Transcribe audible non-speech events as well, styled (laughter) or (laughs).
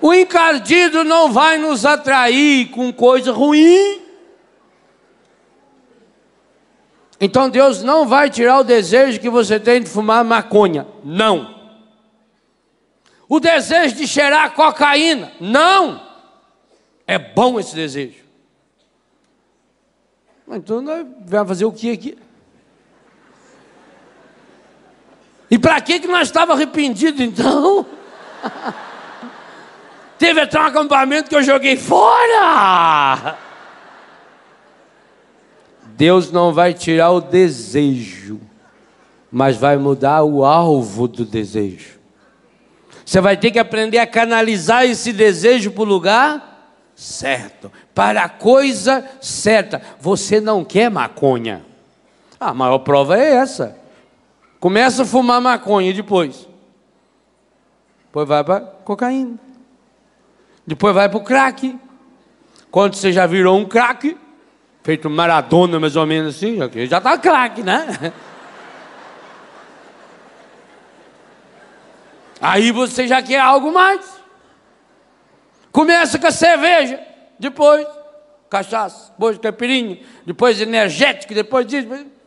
O encardido não vai nos atrair com coisa ruim. Então Deus não vai tirar o desejo que você tem de fumar maconha. Não. O desejo de cheirar cocaína. Não. É bom esse desejo. Então nós vamos fazer o que aqui? E para que, que nós estávamos arrependidos então? (laughs) Teve até um acampamento que eu joguei fora. Deus não vai tirar o desejo, mas vai mudar o alvo do desejo. Você vai ter que aprender a canalizar esse desejo para o lugar certo, para a coisa certa. Você não quer maconha. A maior prova é essa. Começa a fumar maconha depois. Depois vai para cocaína. Depois vai para o crack. Quando você já virou um craque, feito maradona mais ou menos assim, já está craque, né? (laughs) Aí você já quer algo mais. Começa com a cerveja, depois cachaça, depois caipirinha, depois energético, depois disso.